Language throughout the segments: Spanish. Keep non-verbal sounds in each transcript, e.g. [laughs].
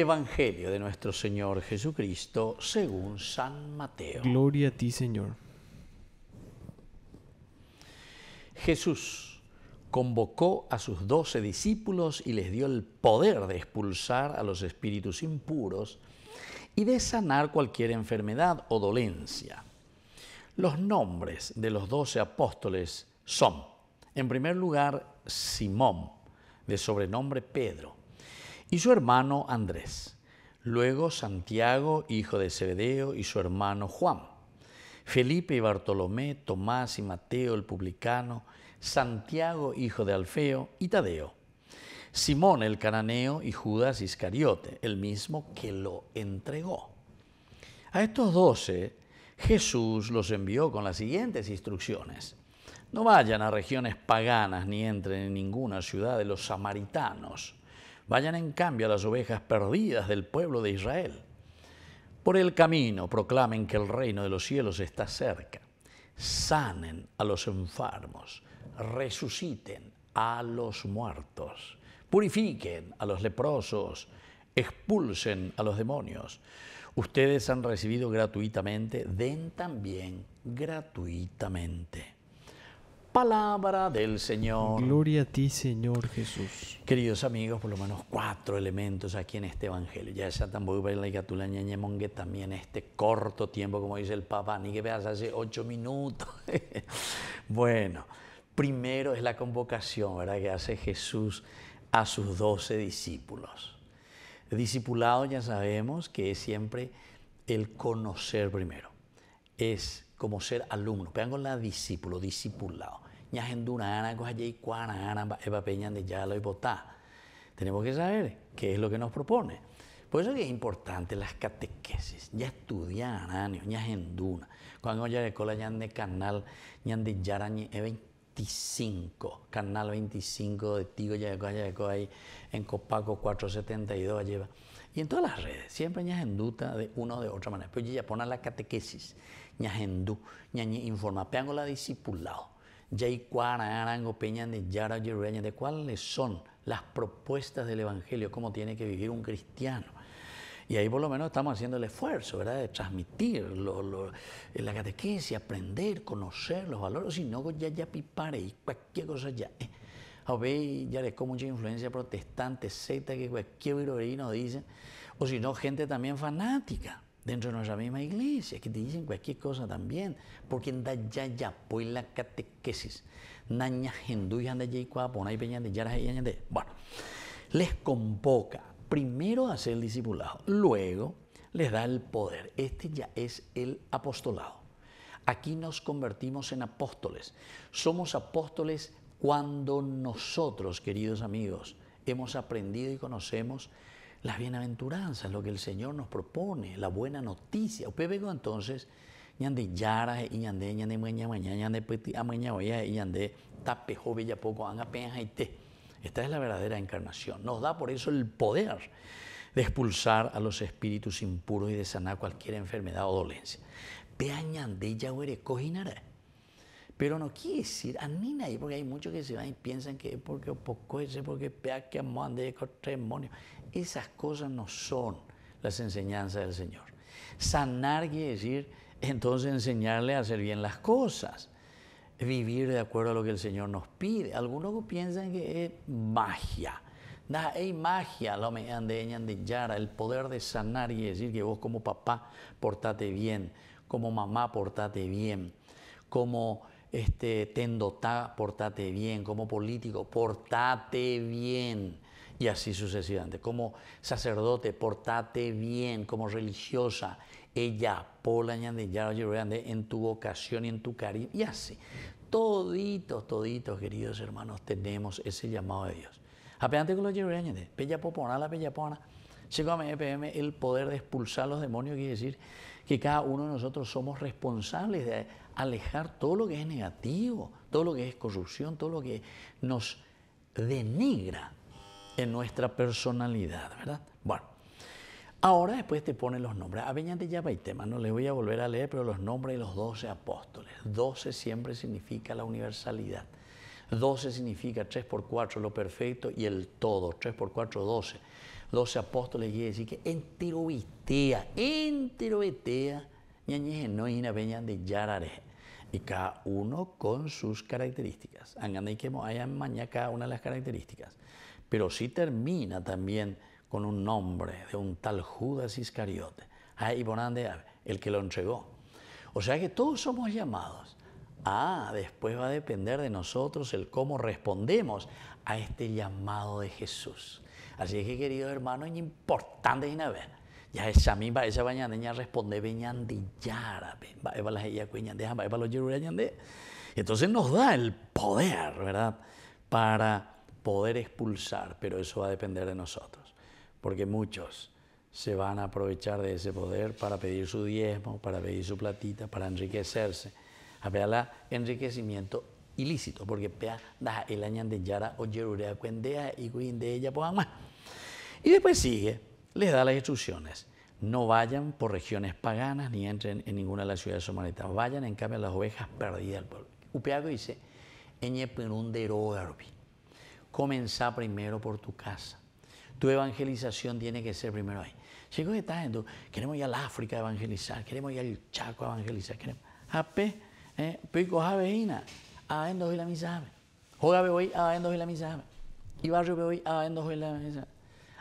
Evangelio de nuestro Señor Jesucristo según San Mateo. Gloria a ti, Señor. Jesús convocó a sus doce discípulos y les dio el poder de expulsar a los espíritus impuros y de sanar cualquier enfermedad o dolencia. Los nombres de los doce apóstoles son, en primer lugar, Simón, de sobrenombre Pedro y su hermano Andrés. Luego Santiago, hijo de Zebedeo, y su hermano Juan. Felipe y Bartolomé, Tomás y Mateo el publicano, Santiago, hijo de Alfeo, y Tadeo. Simón el cananeo y Judas Iscariote, el mismo que lo entregó. A estos doce Jesús los envió con las siguientes instrucciones. No vayan a regiones paganas ni entren en ninguna ciudad de los samaritanos Vayan en cambio a las ovejas perdidas del pueblo de Israel. Por el camino proclamen que el reino de los cielos está cerca. Sanen a los enfermos, resuciten a los muertos, purifiquen a los leprosos, expulsen a los demonios. Ustedes han recibido gratuitamente, den también gratuitamente palabra del Señor. Gloria a ti, Señor Jesús. Queridos amigos, por lo menos cuatro elementos aquí en este Evangelio. Ya sea tan y también este corto tiempo, como dice el Papa, ni que veas hace ocho minutos. [laughs] bueno, primero es la convocación ¿verdad? que hace Jesús a sus doce discípulos. discipulado ya sabemos que es siempre el conocer primero. Es como ser alumno. Vean con la discípulo, discipulado ñajendurana, cojayecuana, ana, y Tenemos que saber qué es lo que nos propone. Por eso que es importante las catequesis. Ya estudian, años, ya Cuando ya de cola, ya de canal, ya de yara, es 25. Canal 25 de Tigo, ya de ya de ahí en Copaco 472 lleva. Y en todas las redes, siempre ya genduta de una o de otra manera. Pero ya pone las catequesis, ya gendú, ya informa, peango la discipulado de cuáles son las propuestas del Evangelio, cómo tiene que vivir un cristiano. Y ahí por lo menos estamos haciendo el esfuerzo, ¿verdad? De transmitir la catequesis, aprender, conocer los valores, si no, ya ya pipare y cualquier cosa ya. Eh, A ya les mucha influencia protestante, secta, que cualquier virorino dice, o si no, gente también fanática dentro de nuestra misma iglesia, que te dicen cualquier cosa también, porque anda ya ya pues la catequesis, naña bueno, les convoca primero a ser discipulado, luego les da el poder, este ya es el apostolado. Aquí nos convertimos en apóstoles, somos apóstoles cuando nosotros, queridos amigos, hemos aprendido y conocemos las bienaventuranzas, lo que el Señor nos propone, la buena noticia. Usted ve entonces, ñande yara, ñande, ñande mañana, mañana, ñande peti, amaña, oya, ñande tape, ya poco, anga, penja y Esta es la verdadera encarnación. Nos da por eso el poder de expulsar a los espíritus impuros y de sanar cualquier enfermedad o dolencia. Peañande, ya huere, pero no quiere decir a mí porque hay muchos que se van y piensan que es porque poco es porque que estos demonios. Esas cosas no son las enseñanzas del Señor. Sanar quiere decir entonces enseñarle a hacer bien las cosas, vivir de acuerdo a lo que el Señor nos pide. Algunos piensan que es magia. Da, hay magia, la de Yara, el poder de sanar y decir que vos como papá portate bien, como mamá portate bien, como este, dotá, portate bien, como político, portate bien, y así sucesivamente, como sacerdote, portate bien, como religiosa, ella, pola, en tu vocación y en tu cariño, y así. Toditos, toditos, queridos hermanos, tenemos ese llamado de Dios. Apeante con los pella popona, la pella popona. Seco EPM, el poder de expulsar los demonios quiere decir que cada uno de nosotros somos responsables de alejar todo lo que es negativo, todo lo que es corrupción, todo lo que nos denigra en nuestra personalidad, ¿verdad? Bueno, ahora después te ponen los nombres. Aveñate ya tema, no les voy a volver a leer, pero los nombres de los doce apóstoles. Doce siempre significa la universalidad. 12 significa 3 por 4, lo perfecto, y el todo, 3 por 4, 12. Los apóstoles y decir que entero vetea, entero no y de yarare. Y cada uno con sus características. Angana y que mañana cada una de las características. Pero sí termina también con un nombre de un tal Judas Iscariote. Ahí el que lo entregó. O sea que todos somos llamados. Ah, después va a depender de nosotros el cómo respondemos a este llamado de Jesús. Así que, queridos hermanos, es importante Y Ya esa misma, esa ella responde, yara, va las ella los Entonces nos da el poder, ¿verdad? Para poder expulsar, pero eso va a depender de nosotros, porque muchos se van a aprovechar de ese poder para pedir su diezmo, para pedir su platita, para enriquecerse. el enriquecimiento ilícito, porque pea da el de yara o yerurea cuendea y ella más. Pues, y después sigue, les da las instrucciones. No vayan por regiones paganas ni entren en ninguna de las ciudades somalitas. Vayan en cambio a las ovejas perdidas del pueblo. Upeago dice, comenzá primero por tu casa. Tu evangelización tiene que ser primero ahí. Chicos, está haciendo queremos ir al África a evangelizar, queremos ir al Chaco a evangelizar, queremos... Ape, eh, pico 2 a hoy, y la misa. Y Barrio hoy, y la misa.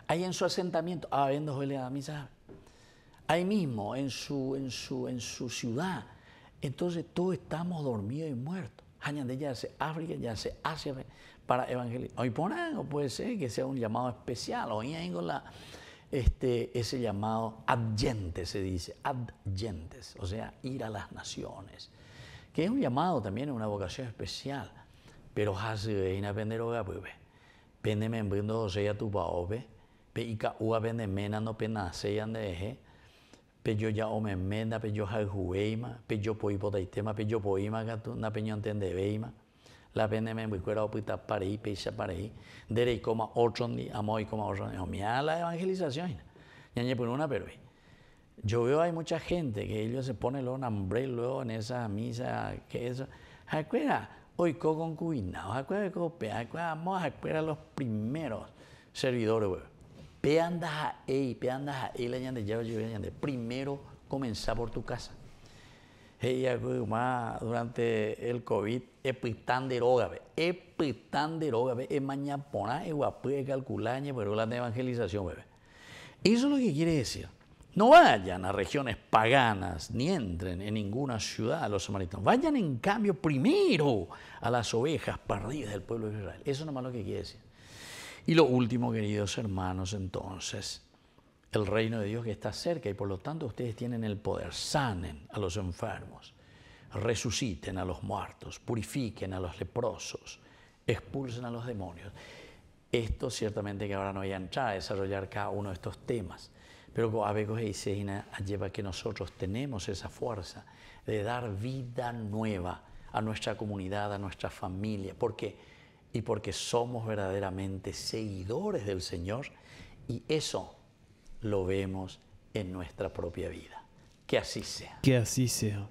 Ahí en su asentamiento, y la misa. Ahí mismo, en su, en su, en su ciudad. Entonces todos estamos dormidos y muertos. de ya se África, ya sea Asia para evangelizar. Hoy por algo puede ser que sea un llamado especial. Hoy hay este, ese llamado adyentes, se dice, adyentes, o sea, ir a las naciones que es un llamado también, una vocación especial. Pero has de ina pendero ga pues pende membrendo ya tu baobe, pe ca ua pende mena no pena seyan de eje, pe yo ya ome mena, pe yo haljueima, pe yo poipotaitema, pe yo poima gatu, na peño entende veima. La pende membricuera opita pareí, peisa pareí, dere y coma otro, amo y coma otro, o mia la evangelización, ñañe por pues, una perui. Yo veo hay mucha gente que ellos se ponen luego en hambre, luego en esa misa, que eso. Acuera, hoy con concubinados, acuera acuerdan? vamos a acuera los primeros servidores, Pe Peandas a él, peandas a de yo ya, ya, Primero comenzar por tu casa. Ella, más durante el COVID, epitán de roga, epitán de roga, es mañana, es guapé, calculáñe, pero la de evangelización, bebé. Eso es lo que quiere decir no vayan a regiones paganas ni entren en ninguna ciudad a los samaritanos. Vayan en cambio primero a las ovejas perdidas del pueblo de Israel. Eso es lo que quiere decir. Y lo último, queridos hermanos, entonces, el reino de Dios que está cerca y por lo tanto ustedes tienen el poder. Sanen a los enfermos, resuciten a los muertos, purifiquen a los leprosos, expulsen a los demonios. Esto ciertamente que ahora no voy a a desarrollar cada uno de estos temas pero Abegos y Seina lleva que nosotros tenemos esa fuerza de dar vida nueva a nuestra comunidad, a nuestra familia. ¿Por Y porque somos verdaderamente seguidores del Señor y eso lo vemos en nuestra propia vida. Que así sea. Que así sea.